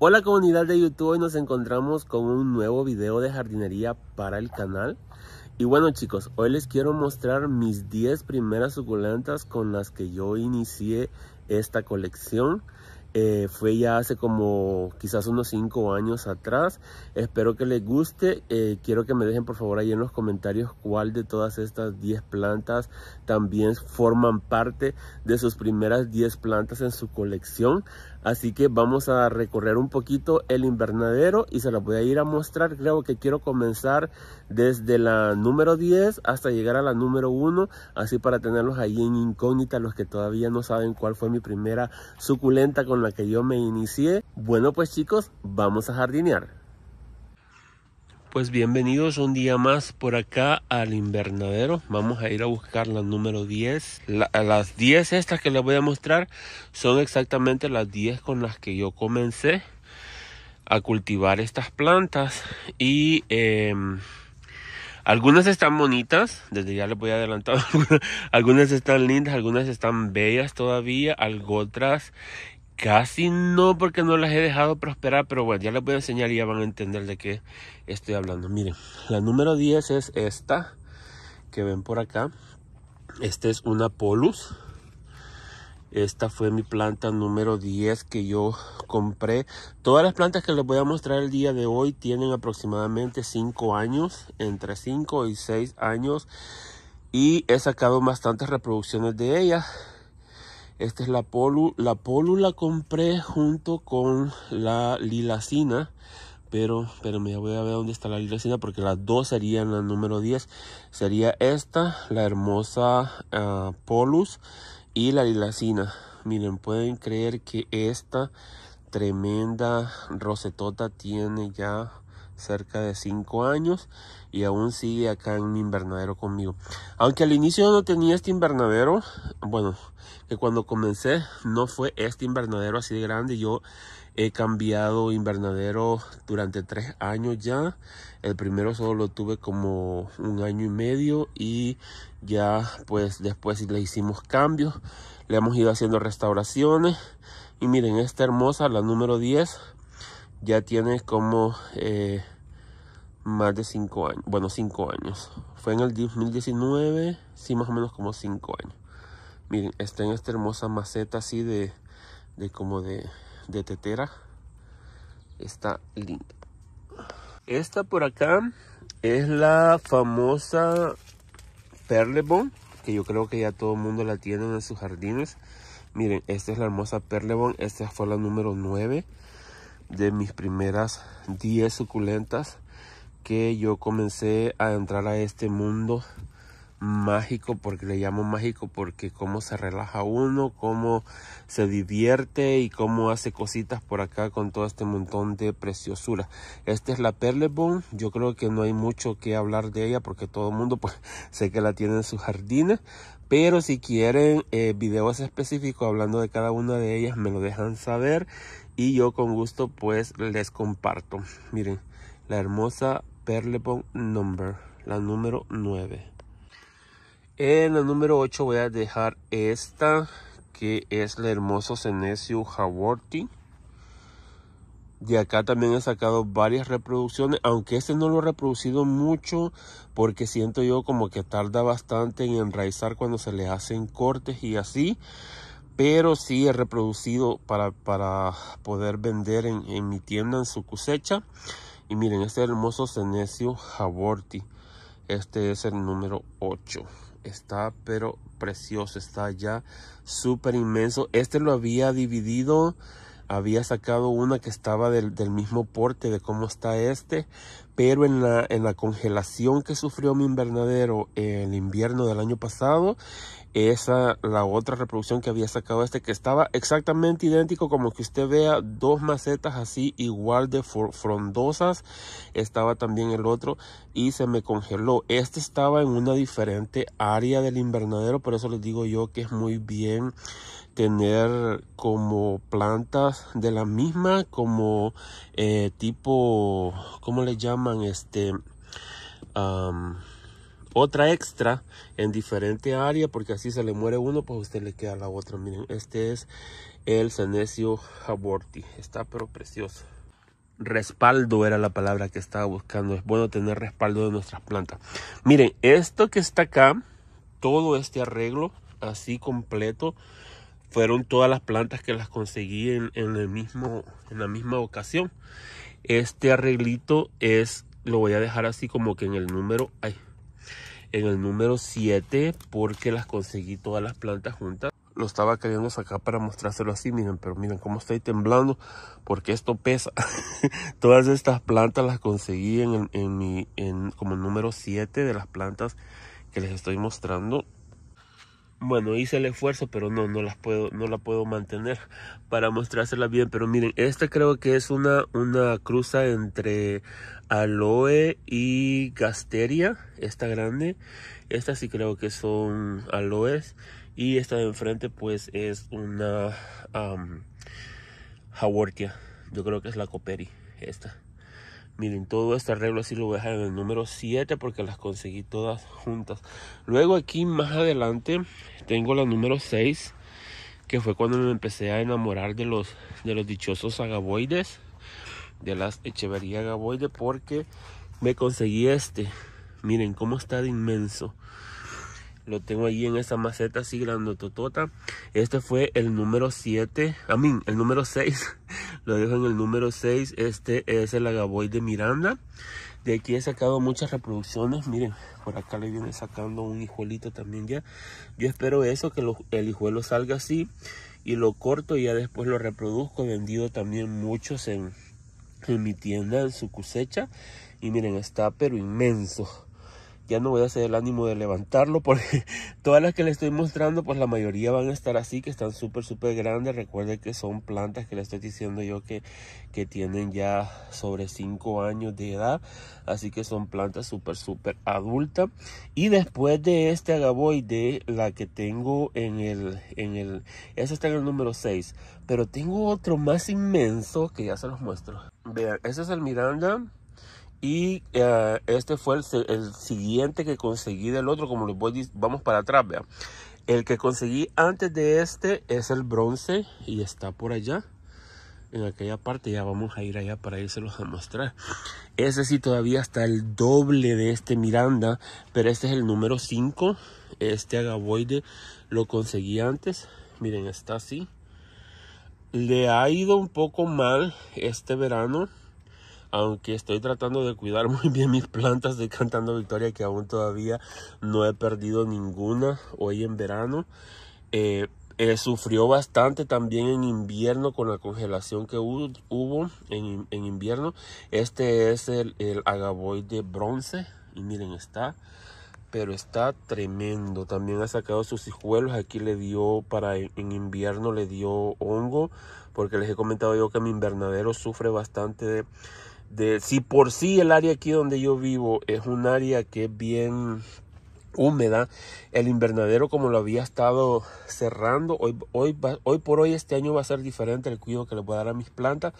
Hola comunidad de YouTube, hoy nos encontramos con un nuevo video de jardinería para el canal. Y bueno chicos, hoy les quiero mostrar mis 10 primeras suculentas con las que yo inicié esta colección. Eh, fue ya hace como quizás unos 5 años atrás. Espero que les guste. Eh, quiero que me dejen por favor ahí en los comentarios cuál de todas estas 10 plantas también forman parte de sus primeras 10 plantas en su colección. Así que vamos a recorrer un poquito el invernadero y se los voy a ir a mostrar. Creo que quiero comenzar desde la número 10 hasta llegar a la número 1. Así para tenerlos ahí en incógnita los que todavía no saben cuál fue mi primera suculenta con la que yo me inicié. Bueno pues chicos, vamos a jardinear. Pues bienvenidos un día más por acá al invernadero. Vamos a ir a buscar la número 10. las 10 estas que les voy a mostrar son exactamente las 10 con las que yo comencé a cultivar estas plantas. Y em, algunas están bonitas, desde ya les voy adelantando. algunas están lindas, algunas están bellas todavía, algunas otras Casi no porque no las he dejado prosperar, pero bueno, ya les voy a enseñar y ya van a entender de qué estoy hablando. Miren, la número 10 es esta que ven por acá. Esta es una Polus. Esta fue mi planta número 10 que yo compré. Todas las plantas que les voy a mostrar el día de hoy tienen aproximadamente 5 años, entre 5 y 6 años. Y he sacado bastantes reproducciones de ellas. Esta es la polu. La polu la compré junto con la lilacina. Pero, pero me voy a ver dónde está la lilacina porque las dos serían la número 10. Sería esta, la hermosa ah, polus y la lilacina. Miren, pueden creer que esta tremenda rosetota tiene ya cerca de cinco años y aún sigue acá en mi invernadero conmigo. Aunque al inicio no tenía este invernadero, bueno, que cuando comencé no fue este invernadero así de grande, yo he cambiado invernadero durante tres años ya. El primero solo lo tuve como un año y medio y ya pues después le hicimos cambios, le hemos ido haciendo restauraciones y miren esta hermosa, la número 10 ya tiene como eh, más de 5 años, bueno 5 años, fue en el 2019, sí más o menos como 5 años. Miren, está en esta hermosa maceta así de, de como de, de tetera, está linda. Esta por acá es la famosa Perlebon, que yo creo que ya todo el mundo la tiene en sus jardines. Miren, esta es la hermosa Perlebon, esta fue la número 9 de mis primeras 10 suculentas que yo comencé a entrar a este mundo mágico, porque le llamo mágico, porque cómo se relaja uno, cómo se divierte y cómo hace cositas por acá con todo este montón de preciosura. Esta es la Bone. yo creo que no hay mucho que hablar de ella porque todo el mundo pues sé que la tiene en su jardín pero si quieren eh, videos específicos hablando de cada una de ellas me lo dejan saber y yo con gusto pues les comparto. Miren, la hermosa perlebon Number, la número 9. En la número 8 voy a dejar esta que es la hermoso Senecio Haworthy. De acá también he sacado varias reproducciones, aunque este no lo he reproducido mucho porque siento yo como que tarda bastante en enraizar cuando se le hacen cortes y así pero sí he reproducido para, para poder vender en, mi tienda en su cosecha. Y miren, este hermoso Senecio Jaborti. Este es el número 8. Está pero precioso, está ya súper inmenso. Este lo había dividido, había sacado una que estaba del, del, mismo porte de cómo está este. Pero en la, en la congelación que sufrió mi invernadero el invierno del año pasado, esa la otra reproducción que había sacado este que estaba exactamente idéntico como que usted vea dos macetas así igual de frondosas estaba también el otro y se me congeló este estaba en una diferente área del invernadero por eso les digo yo que es muy bien tener como plantas de la misma como eh, tipo cómo le llaman este otra extra en diferente área porque así se le muere uno pues a usted le queda la otra miren este es el Senecio Aborti está pero precioso respaldo era la palabra que estaba buscando es bueno tener respaldo de nuestras plantas miren esto que está acá todo este arreglo así completo fueron todas las plantas que las conseguí en, el mismo en la misma ocasión este arreglito es lo voy a dejar así como que en el número hay en el número 7 porque las conseguí todas las plantas juntas. Lo estaba queriendo sacar para mostrárselo así, miren, pero miren cómo estoy temblando porque esto pesa. todas estas plantas las conseguí en, mi, en, como el número 7 de las plantas que les estoy mostrando bueno, hice el esfuerzo, pero no, no las puedo, no la puedo mantener para mostrársela bien. Pero miren, esta creo que es una, una cruza entre aloe y gasteria, esta grande. Esta sí creo que son aloes. Y esta de enfrente pues es una um, Yo creo que es la Coperi, esta. Miren, todo este arreglo así lo voy a dejar en el número 7 porque las conseguí todas juntas. Luego aquí más adelante tengo la número 6, que fue cuando me empecé a enamorar de los, de los dichosos agavoides, de las Echevería agaboides, porque me conseguí este. Miren cómo está de inmenso. Lo tengo ahí en esa maceta así grandototota. Este fue el número 7. A mí, el número 6. Lo dejo en el número 6. Este es el Agaboy de Miranda. De aquí he sacado muchas reproducciones. Miren, por acá le viene sacando un hijuelito también ya. Yo espero eso, que el hijuelo salga así. Y lo corto y ya después lo reproduzco. He vendido también muchos en, en mi tienda, en su cosecha. Y miren, está pero inmenso ya no voy a hacer el ánimo de levantarlo porque todas las que le estoy mostrando pues la mayoría van a estar así que están súper súper grandes recuerde que son plantas que le estoy diciendo yo que, que tienen ya sobre 5 años de edad así que son plantas súper súper adultas y después de este agaboide la que tengo en el en el esa está en el número 6 pero tengo otro más inmenso que ya se los muestro vean ese es el miranda y eh, este fue el, siguiente que conseguí del otro, como les voy, vamos para atrás, vean El que conseguí antes de este es el bronce y está por allá. En aquella parte ya vamos a ir allá para los a mostrar. Ese sí todavía está el doble de este Miranda, pero este es el número 5. Este agavoide lo conseguí antes. Miren, está así. Le ha ido un poco mal este verano aunque estoy tratando de cuidar muy bien mis plantas de Cantando Victoria que aún todavía no he perdido ninguna hoy en verano. Eh, eh, sufrió bastante también en invierno con la congelación que hubo, en, invierno. Este es el, el de bronce y miren está pero está tremendo. También ha sacado sus hijuelos. Aquí le dio para en invierno le dio hongo, porque les he comentado yo que mi invernadero sufre bastante de de si por sí el área aquí donde yo vivo es un área que es bien húmeda, el invernadero como lo había estado cerrando, hoy, hoy, hoy por hoy este año va a ser diferente el cuidado que le voy a dar a mis plantas,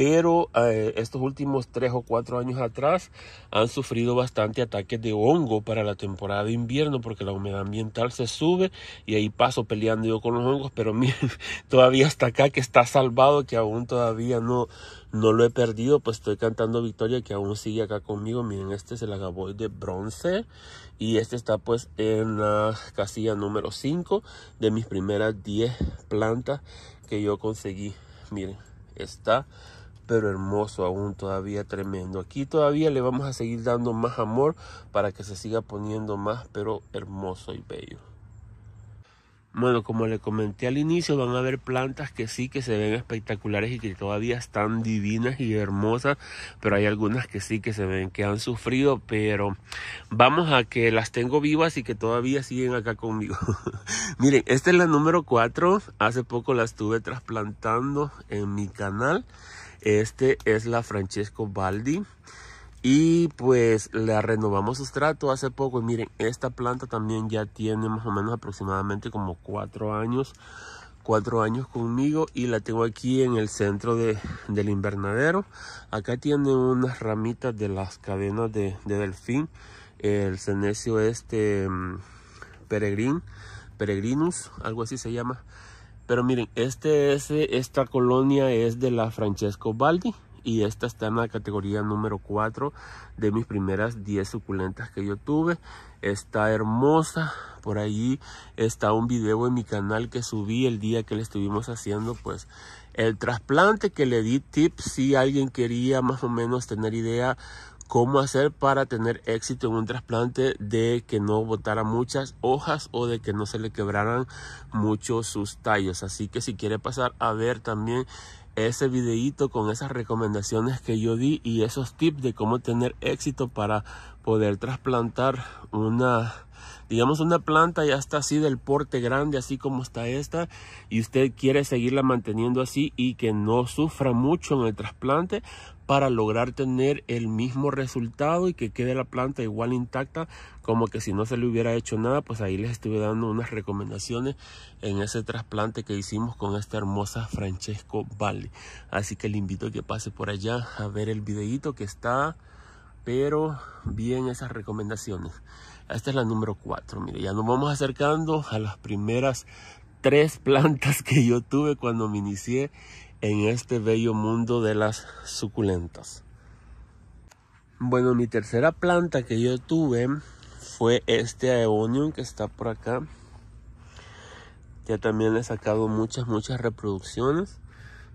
pero eh, estos últimos tres o cuatro años atrás han sufrido bastante ataques de hongo para la temporada de invierno porque la humedad ambiental se sube y ahí paso peleando yo con los hongos, pero miren, todavía está acá que está salvado, que aún todavía no, no lo he perdido, pues estoy cantando victoria que aún sigue acá conmigo, miren, este es el agaboy de bronce y este está pues en la casilla número 5 de mis primeras 10 plantas que yo conseguí, miren, está pero hermoso aún, todavía tremendo. Aquí todavía le vamos a seguir dando más amor para que se siga poniendo más, pero hermoso y bello. Bueno, como le comenté al inicio, van a haber plantas que sí que se ven espectaculares y que todavía están divinas y hermosas, pero hay algunas que sí que se ven que han sufrido, pero vamos a que las tengo vivas y que todavía siguen acá conmigo. Miren, esta es la número 4, hace poco la estuve trasplantando en mi canal este es la Francesco Baldi. Y pues la renovamos sustrato hace poco. Y miren, esta planta también ya tiene más o menos aproximadamente como cuatro años. Cuatro años conmigo y la tengo aquí en el centro de, del invernadero. Acá tiene unas ramitas de las cadenas de, delfín. El cenecio este mm, peregrín, peregrinus, algo así se llama. Pero miren, este es, esta colonia es de la Francesco Baldi y esta está en la categoría número 4 de mis primeras 10 suculentas que yo tuve. Está hermosa, por allí está un video en mi canal que subí el día que le estuvimos haciendo pues el trasplante que le di tips si alguien quería más o menos tener idea cómo hacer para tener éxito en un trasplante de que no botara muchas hojas o de que no se le quebraran mucho sus tallos. Así que si quiere pasar a ver también ese videito con esas recomendaciones que yo di y esos tips de cómo tener éxito para poder trasplantar una Digamos una planta ya está así del porte grande, así como está esta, y usted quiere seguirla manteniendo así y que no sufra mucho en el trasplante para lograr tener el mismo resultado y que quede la planta igual intacta como que si no se le hubiera hecho nada, pues ahí les estuve dando unas recomendaciones en ese trasplante que hicimos con esta hermosa Francesco Valle. Así que le invito a que pase por allá a ver el videito que está, pero bien esas recomendaciones. Esta es la número 4. Mire, ya nos vamos acercando a las primeras tres plantas que yo tuve cuando me inicié en este bello mundo de las suculentas. Bueno, mi tercera planta que yo tuve fue este aeonium que está por acá. Ya también le he sacado muchas, muchas reproducciones.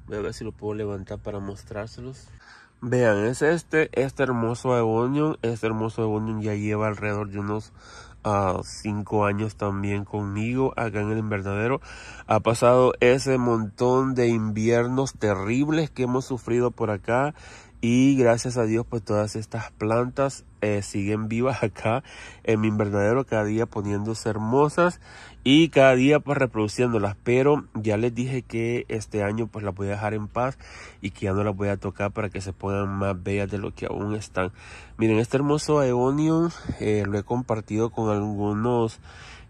Voy a ver si lo puedo levantar para mostrárselos. Vean, es este, este hermoso Ebonion. Este hermoso Ebonion ya lleva alrededor de unos 5 ah, años también conmigo acá en el invernadero. Ha pasado ese montón de inviernos terribles que hemos sufrido por acá. Y gracias a Dios, pues todas estas plantas eh, siguen vivas acá en mi invernadero, cada día poniéndose hermosas y cada día pues reproduciéndolas. Pero ya les dije que este año pues las voy a dejar en paz y que ya no las voy a tocar para que se pongan más bellas de lo que aún están. Miren, este hermoso Aeonium eh, lo he compartido con algunos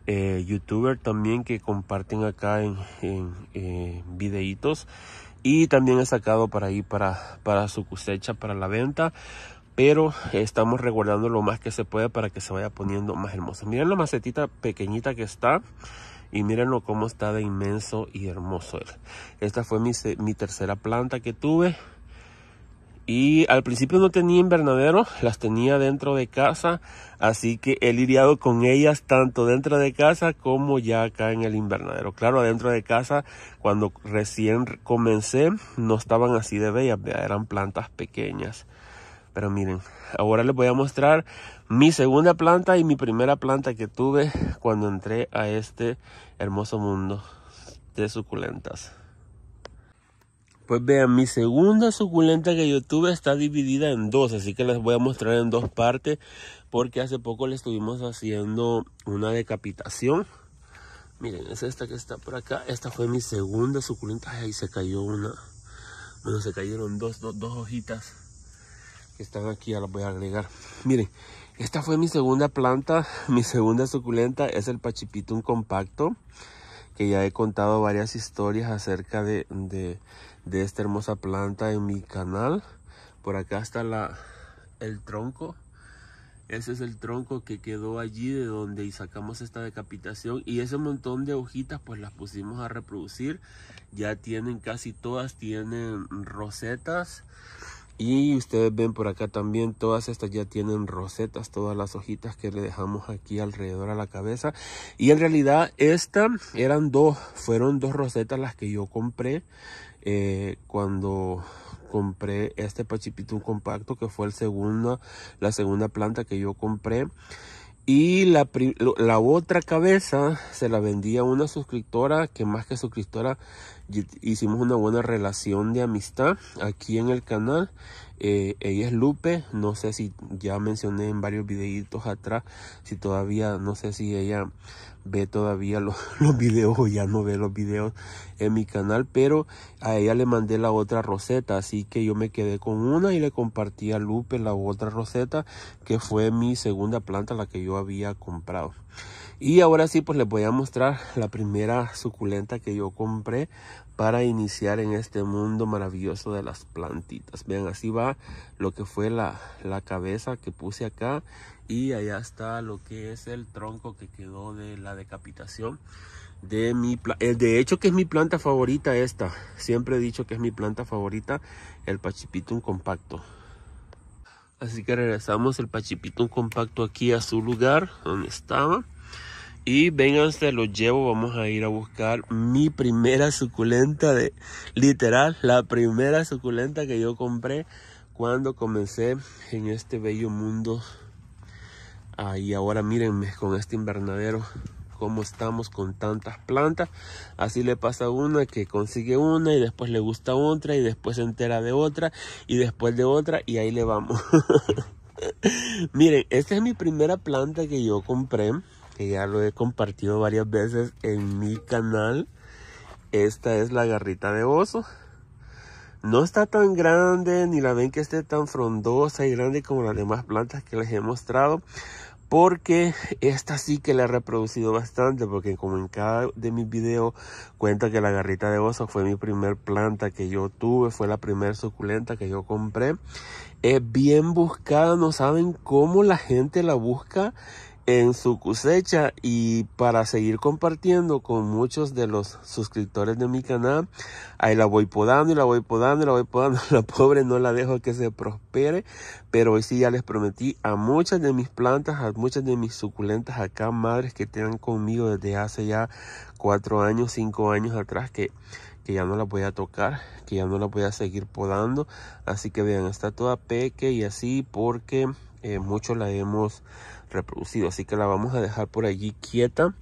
eh, youtubers también que comparten acá en, videitos y también he sacado para ahí para, para su cosecha, para la venta pero estamos recordando lo más que se puede para que se vaya poniendo más hermoso. Miren la macetita pequeñita que está y mírenlo cómo está de inmenso y hermoso. Esta fue mi, mi tercera planta que tuve. Y al principio no tenía invernadero, las tenía dentro de casa, así que he lidiado con ellas tanto dentro de casa como ya acá en el invernadero. Claro, dentro de casa, cuando recién comencé, no estaban así de bellas, eran plantas pequeñas. Pero miren, ahora les voy a mostrar mi segunda planta y mi primera planta que tuve cuando entré a este hermoso mundo de suculentas. Pues vean, mi segunda suculenta que yo tuve está dividida en dos, así que les voy a mostrar en dos partes porque hace poco le estuvimos haciendo una decapitación. Miren, es esta que está por acá. Esta fue mi segunda suculenta. Ahí se cayó una. Bueno, se cayeron dos, dos hojitas que están aquí, ya las voy a agregar. Miren, esta fue mi segunda planta, mi segunda suculenta, es el Pachipitum compacto, que ya he contado varias historias acerca de, esta hermosa planta en mi canal. Por acá está la, el tronco. Ese es el tronco que quedó allí de donde sacamos esta decapitación. Y ese montón de hojitas pues las pusimos a reproducir. Ya tienen casi todas, tienen rosetas. Y ustedes ven por acá también, todas estas ya tienen rosetas, todas las hojitas que le dejamos aquí alrededor a la cabeza. Y en realidad esta eran dos, fueron dos rosetas las que yo compré eh, cuando compré este pachipitún compacto, que fue el segundo, la segunda planta que yo compré. Y la, la, otra cabeza se la vendía una suscriptora que más que suscriptora hicimos una buena relación de amistad aquí en el canal. Eh, ella es Lupe, no sé si ya mencioné en varios videitos atrás, si todavía no sé si ella ve todavía los, videos o ya no ve los videos en mi canal pero a ella le mandé la otra roseta así que yo me quedé con una y le compartí a Lupe la otra roseta que fue mi segunda planta la que yo había comprado y ahora sí pues les voy a mostrar la primera suculenta que yo compré para iniciar en este mundo maravilloso de las plantitas. Vean, así va lo que fue la, cabeza que puse acá y allá está lo que es el tronco que quedó de la decapitación de mi eh, de hecho que es mi planta favorita esta. Siempre he dicho que es mi planta favorita el Pachipitum compacto. Así que regresamos el Pachipitum compacto aquí a su lugar donde estaba y vénganse, los llevo, vamos a ir a buscar mi primera suculenta de, literal, la primera suculenta que yo compré cuando comencé en este bello mundo. Ahí ahora mírenme con este invernadero, cómo estamos con tantas plantas. Así le pasa a una que consigue una y después le gusta otra y después se entera de otra y después de otra y ahí le vamos. Miren, esta es mi primera planta que yo compré que ya lo he compartido varias veces en mi canal. Esta es la garrita de oso. No está tan grande, ni la ven que esté tan frondosa y grande como las demás plantas que les he mostrado. Porque esta sí que la he reproducido bastante, porque como en cada de mis videos cuento que la garrita de oso fue mi primer planta que yo tuve, fue la primera suculenta que yo compré. Es bien buscada, no saben cómo la gente la busca en su cosecha y para seguir compartiendo con muchos de los suscriptores de mi canal. Ahí la voy podando y la voy podando y la voy podando. La pobre no la dejo que se prospere, pero hoy sí ya les prometí a muchas de mis plantas, a muchas de mis suculentas acá, madres que tengan conmigo desde hace ya cuatro años, cinco años atrás que que ya no la voy a tocar, que ya no la voy a seguir podando. Así que vean, está toda peque y así porque Muchos eh, mucho la hemos reproducido así que la vamos a dejar por allí quieta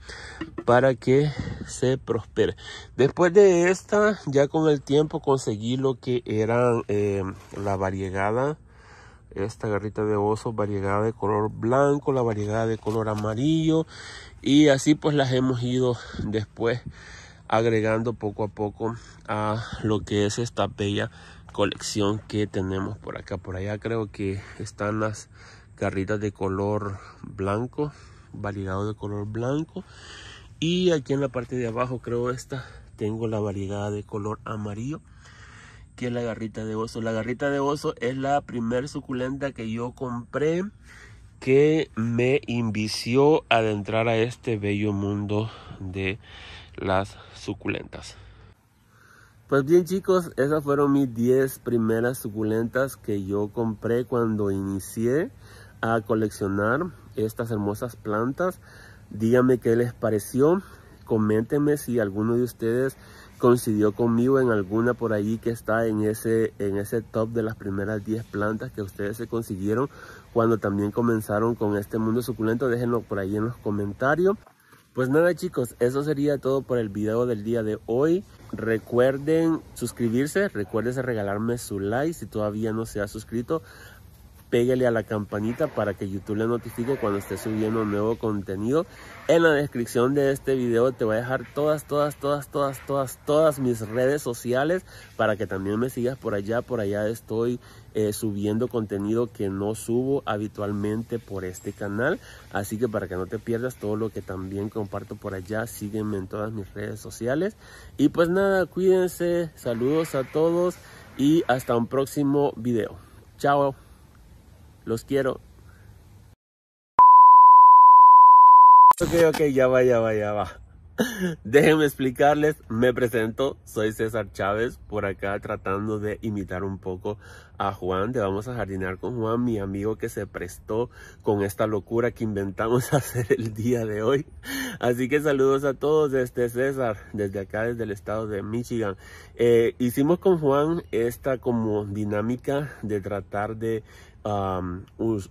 para que se prospere después de esta ya con el tiempo conseguí lo que eran eh, la variegada esta garrita de oso variegada de color blanco la variegada de color amarillo y así pues las hemos ido después agregando poco a poco a lo que es esta bella colección que tenemos por acá. Por allá creo que están las garritas de color blanco, variedad de color blanco. Y aquí en la parte de abajo creo esta, tengo la variedad de color amarillo que es la garrita de oso. La garrita de oso es la primer suculenta que yo compré que me invició a adentrar a este bello mundo de las suculentas. Pues bien chicos, esas fueron mis 10 primeras suculentas que yo compré cuando inicié a coleccionar estas hermosas plantas. Díganme qué les pareció, coméntenme si alguno de ustedes coincidió conmigo en alguna por ahí que está en ese, en ese top de las primeras 10 plantas que ustedes se consiguieron cuando también comenzaron con este mundo suculento. Déjenlo por ahí en los comentarios. Pues nada chicos, eso sería todo por el video del día de hoy. Recuerden suscribirse, recuerden regalarme su like si todavía no se ha suscrito pégale a la campanita para que YouTube le notifique cuando esté subiendo nuevo contenido. En la descripción de este video te voy a dejar todas, todas, todas, todas, todas, todas mis redes sociales para que también me sigas por allá. Por allá estoy eh, subiendo contenido que no subo habitualmente por este canal. Así que para que no te pierdas todo lo que también comparto por allá, sígueme en todas mis redes sociales. Y pues nada, cuídense, saludos a todos y hasta un próximo video. Chao. Los quiero. Ok, ok, ya va, ya va, ya va. Déjenme explicarles, me presento, soy César Chávez, por acá tratando de imitar un poco a Juan, te Vamos a Jardinar con Juan, mi amigo que se prestó con esta locura que inventamos hacer el día de hoy. Así que saludos a todos desde César, desde acá, desde el estado de Michigan. Eh, hicimos con Juan esta como dinámica de tratar de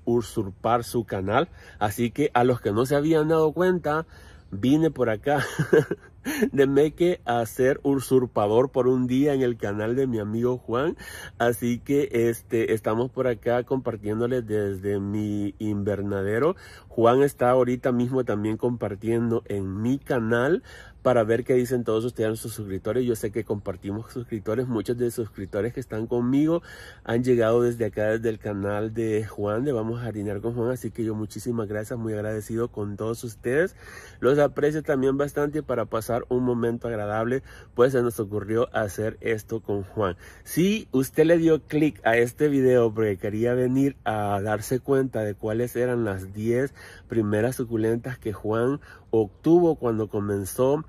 usurpar su canal. Así que a los que no se habían dado cuenta, vine por acá de Meque a ser usurpador por un día en el canal de mi amigo Juan. Así que este, estamos por acá compartiéndoles desde mi invernadero. Juan está ahorita mismo también compartiendo en mi canal para ver qué dicen todos ustedes, sus suscriptores. Yo sé que compartimos suscriptores, muchos de los suscriptores que están conmigo han llegado desde acá, desde el canal de Juan, Le Vamos a Jardinar con Juan, así que yo muchísimas gracias, muy agradecido con todos ustedes. Los aprecio también bastante para pasar un momento agradable, pues se nos ocurrió hacer esto con Juan. Si usted le dio clic a este video porque quería venir a darse cuenta de cuáles eran las 10 primeras suculentas que Juan obtuvo cuando comenzó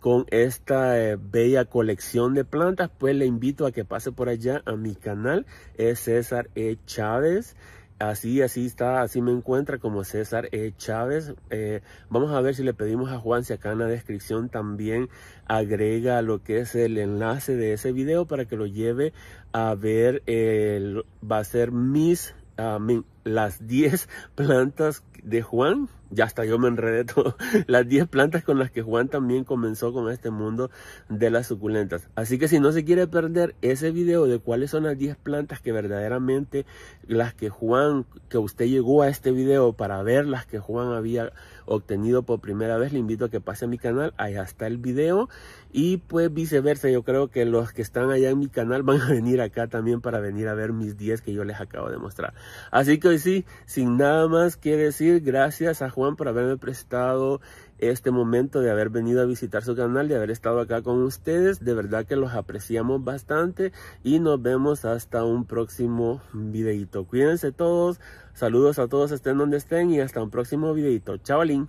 con esta eh, bella colección de plantas, pues le invito a que pase por allá a mi canal, es César E. Chávez. Así, así está, así me encuentra como César E. Chávez. Eh, vamos a ver si le pedimos a Juan si acá en la descripción también agrega lo que es el enlace de ese video para que lo lleve a ver, el, va a ser mis, ah, las 10 plantas de Juan, ya hasta yo me enredé todo, las 10 plantas con las que Juan también comenzó con este mundo de las suculentas. Así que si no se quiere perder ese video de cuáles son las 10 plantas que verdaderamente las que Juan, que usted llegó a este video para ver las que Juan había obtenido por primera vez, le invito a que pase a mi canal, ahí está el video y pues viceversa, yo creo que los que están allá en mi canal van a venir acá también para venir a ver mis 10 que yo les acabo de mostrar. Así que hoy sí, sin nada más que decir, gracias a Juan por haberme prestado este momento de haber venido a visitar su canal, de haber estado acá con ustedes. De verdad que los apreciamos bastante y nos vemos hasta un próximo videito. Cuídense todos, saludos a todos estén donde estén y hasta un próximo videito. Chavalín.